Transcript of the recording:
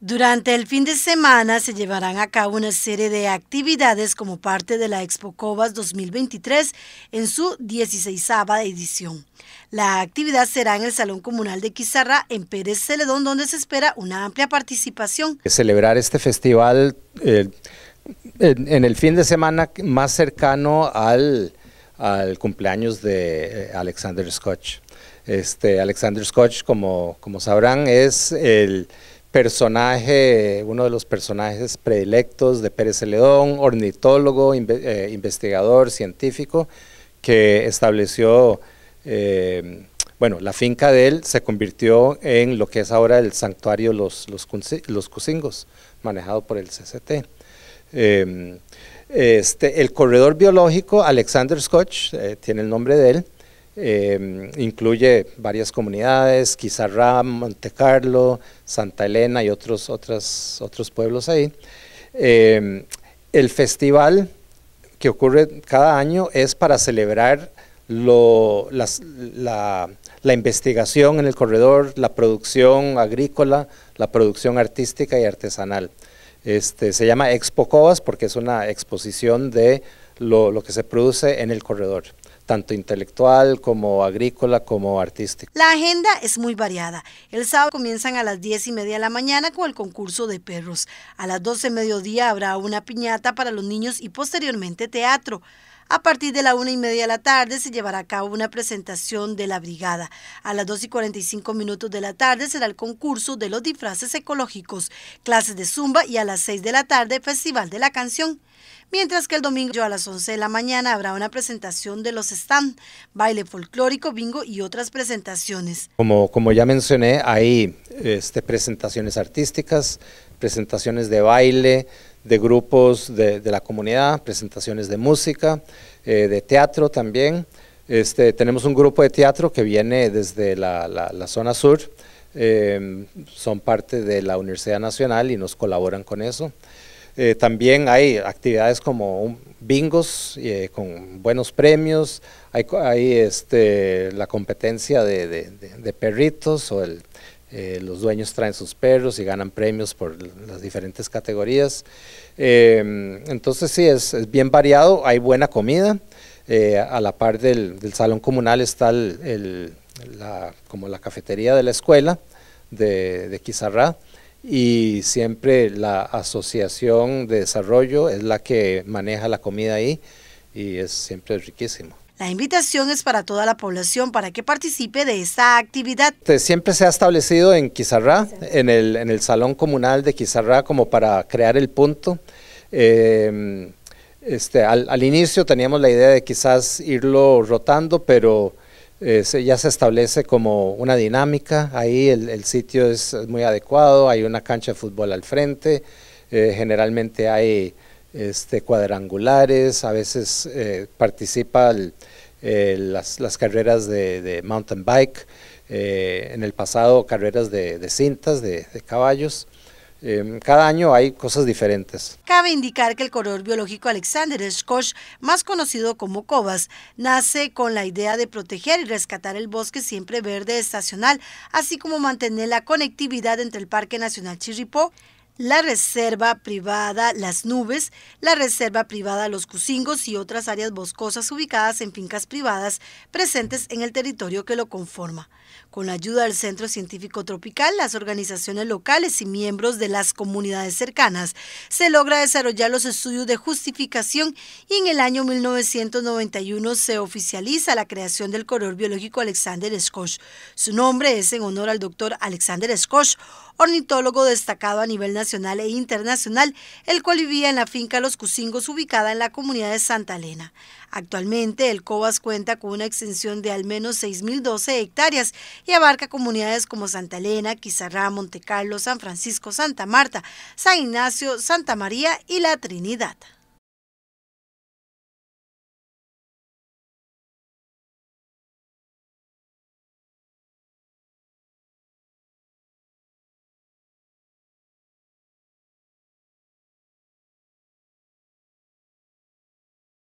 Durante el fin de semana se llevarán a cabo una serie de actividades como parte de la Expo Cobas 2023 en su 16 edición. La actividad será en el Salón Comunal de Quizarra en Pérez Celedón, donde se espera una amplia participación. Celebrar este festival eh, en, el fin de semana más cercano al, cumpleaños de eh, Alexander Scotch. Este, Alexander Scotch, como, como sabrán, es el personaje, uno de los personajes predilectos de Pérez Celedón, ornitólogo, eh, investigador, científico, que estableció, eh, bueno, la finca de él se convirtió en lo que es ahora el santuario Los, los, los Cusingos, manejado por el CCT. Em, este, el corredor biológico, Alexander Scotch, eh, tiene el nombre de él, Em, incluye varias comunidades, Quizarra, Monte Carlo, Santa Elena y otros, otros pueblos ahí. Em, el festival que ocurre cada año es para celebrar la, investigación en el corredor, la producción agrícola, la producción artística y artesanal. Este, se llama Expo Coas, porque es una exposición de lo, que se produce en el corredor tanto intelectual como agrícola como artística. La agenda es muy variada. El sábado comienzan a las 10 y media de la mañana con el concurso de perros. A las 12 de mediodía habrá una piñata para los niños y posteriormente teatro. A partir de la una y media de la tarde se llevará a cabo una presentación de la brigada. A las 2 y 45 minutos de la tarde será el concurso de los disfraces ecológicos, clases de zumba y a las 6 de la tarde Festival de la Canción. Mientras que el domingo a las 11 de la mañana habrá una presentación de los stand, baile folclórico, bingo y otras presentaciones. Como, como ya mencioné, hay este, presentaciones artísticas, presentaciones de baile, de grupos de, la comunidad, presentaciones de música, eh, de teatro también. Este, tenemos un grupo de teatro que viene desde la, zona sur, em, son parte de la Universidad Nacional y nos colaboran con eso. Eh, también hay actividades como bingos eh, con buenos premios, hay, este, la competencia de, de perritos o el, eh, los dueños traen sus perros y ganan premios por las diferentes categorías. Eh, entonces sí, es, bien variado, hay buena comida. Eh, a la par del, salón comunal está el, como la cafetería de la escuela de, de y siempre la Asociación de Desarrollo es la que maneja la comida ahí y es siempre riquísimo. La invitación es para toda la población para que participe de esta actividad. Este, siempre se ha establecido en Quizarrá, en el, en el Salón Comunal de Quizarrá, como para crear el punto. Em, este, al, inicio teníamos la idea de quizás irlo rotando, pero eh, ya se establece como una dinámica. Ahí el, sitio es muy adecuado, hay una cancha de fútbol al frente, eh, generalmente hay este, cuadrangulares, a veces eh, participan eh, las, carreras de, mountain bike, eh, en el pasado carreras de, cintas, de, caballos. Em, cada año hay cosas diferentes. Cabe indicar que el corredor biológico Alexander Skosh, más conocido como Cobas, nace con la idea de proteger y rescatar el bosque siempre verde estacional, así como mantener la conectividad entre el Parque Nacional Chirripó la reserva privada Las Nubes, la reserva privada Los Cucingos y otras áreas boscosas ubicadas en fincas privadas presentes en el territorio que lo conforma. Con la ayuda del Centro Científico Tropical, las organizaciones locales y miembros de las comunidades cercanas, se logra desarrollar los estudios de justificación y en el año 1991 se oficializa la creación del color biológico Alexander Scotch. Su nombre es en honor al doctor Alexander Scotch, ornitólogo destacado a nivel nacional e internacional, el cual vivía en la finca Los Cusingos ubicada en la comunidad de Santa Elena. Actualmente, el COBAS cuenta con una extensión de al menos 6.012 hectáreas y abarca comunidades como Santa Elena, Quizarrá, Carlo, San Francisco, Santa Marta, San Ignacio, Santa María y La Trinidad.